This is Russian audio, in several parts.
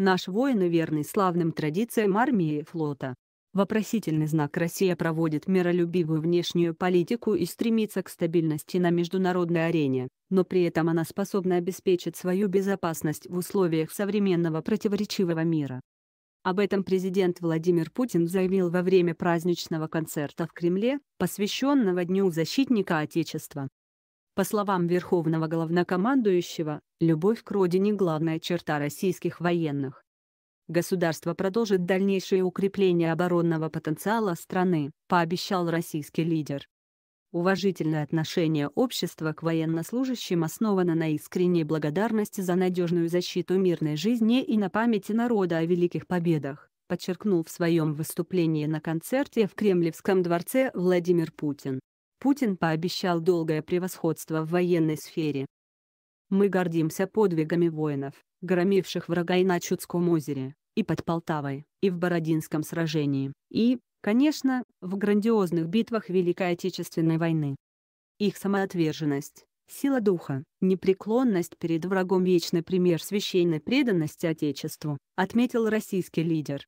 Наш воин и верный славным традициям армии и флота. Вопросительный знак Россия проводит миролюбивую внешнюю политику и стремится к стабильности на международной арене, но при этом она способна обеспечить свою безопасность в условиях современного противоречивого мира. Об этом президент Владимир Путин заявил во время праздничного концерта в Кремле, посвященного Дню защитника Отечества. По словам Верховного главнокомандующего, любовь к родине – главная черта российских военных. Государство продолжит дальнейшее укрепление оборонного потенциала страны, пообещал российский лидер. Уважительное отношение общества к военнослужащим основано на искренней благодарности за надежную защиту мирной жизни и на памяти народа о великих победах, подчеркнул в своем выступлении на концерте в Кремлевском дворце Владимир Путин. Путин пообещал долгое превосходство в военной сфере. Мы гордимся подвигами воинов, громивших врага и на Чудском озере, и под Полтавой, и в Бородинском сражении, и, конечно, в грандиозных битвах Великой Отечественной войны. Их самоотверженность, сила духа, непреклонность перед врагом – вечный пример священной преданности Отечеству, отметил российский лидер.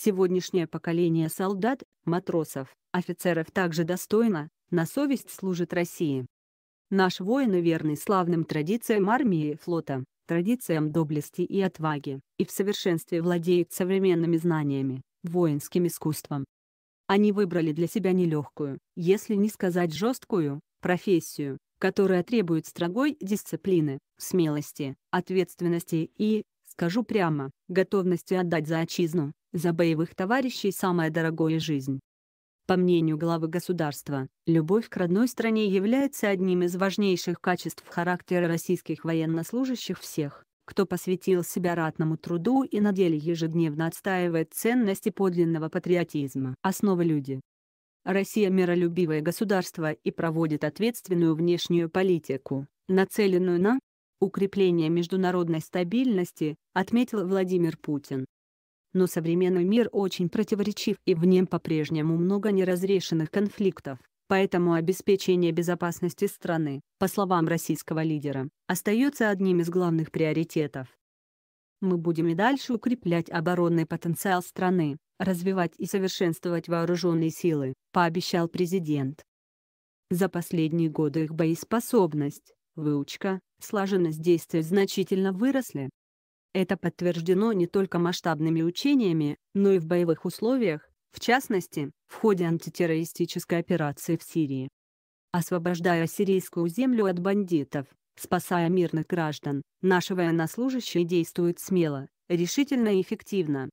Сегодняшнее поколение солдат, матросов, офицеров также достойно, на совесть служит России. Наш воин верный славным традициям армии и флота, традициям доблести и отваги, и в совершенстве владеет современными знаниями, воинским искусством. Они выбрали для себя нелегкую, если не сказать жесткую, профессию, которая требует строгой дисциплины, смелости, ответственности и, скажу прямо, готовности отдать за отчизну. За боевых товарищей самая дорогая жизнь. По мнению главы государства, любовь к родной стране является одним из важнейших качеств характера российских военнослужащих всех, кто посвятил себя ратному труду и на деле ежедневно отстаивает ценности подлинного патриотизма. Основа люди. Россия миролюбивое государство и проводит ответственную внешнюю политику, нацеленную на укрепление международной стабильности, отметил Владимир Путин но современный мир очень противоречив и в нем по-прежнему много неразрешенных конфликтов, поэтому обеспечение безопасности страны, по словам российского лидера, остается одним из главных приоритетов. Мы будем и дальше укреплять оборонный потенциал страны, развивать и совершенствовать вооруженные силы, пообещал президент. За последние годы их боеспособность, выучка, слаженность действий значительно выросли, это подтверждено не только масштабными учениями, но и в боевых условиях, в частности, в ходе антитеррористической операции в Сирии. Освобождая сирийскую землю от бандитов, спасая мирных граждан, наши военнослужащие действуют смело, решительно и эффективно.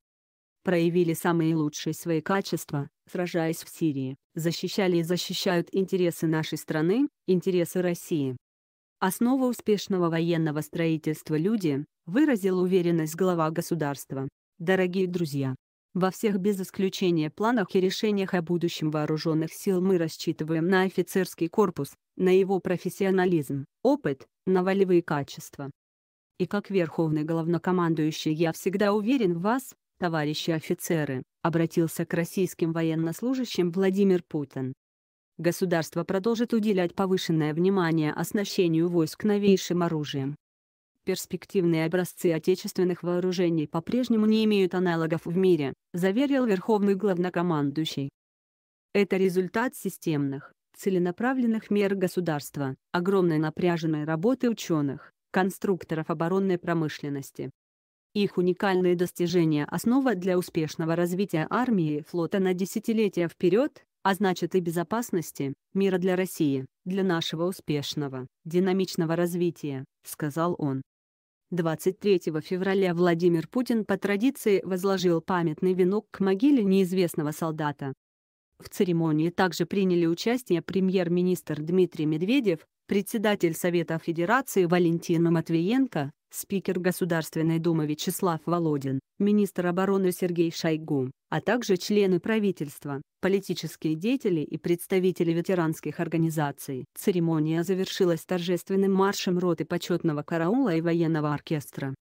Проявили самые лучшие свои качества, сражаясь в Сирии, защищали и защищают интересы нашей страны, интересы России. Основа успешного военного строительства люди, выразил уверенность глава государства. Дорогие друзья, во всех без исключения планах и решениях о будущем вооруженных сил мы рассчитываем на офицерский корпус, на его профессионализм, опыт, на волевые качества. И как верховный главнокомандующий я всегда уверен в вас, товарищи офицеры, обратился к российским военнослужащим Владимир Путин. Государство продолжит уделять повышенное внимание оснащению войск новейшим оружием. Перспективные образцы отечественных вооружений по-прежнему не имеют аналогов в мире, заверил Верховный главнокомандующий. Это результат системных, целенаправленных мер государства, огромной напряженной работы ученых, конструкторов оборонной промышленности. Их уникальные достижения – основа для успешного развития армии и флота на десятилетия вперед, а значит и безопасности, мира для России, для нашего успешного, динамичного развития», — сказал он. 23 февраля Владимир Путин по традиции возложил памятный венок к могиле неизвестного солдата. В церемонии также приняли участие премьер-министр Дмитрий Медведев, председатель Совета Федерации Валентина Матвиенко, спикер Государственной Думы Вячеслав Володин, министр обороны Сергей Шойгу, а также члены правительства, политические деятели и представители ветеранских организаций. Церемония завершилась торжественным маршем роты почетного караула и военного оркестра.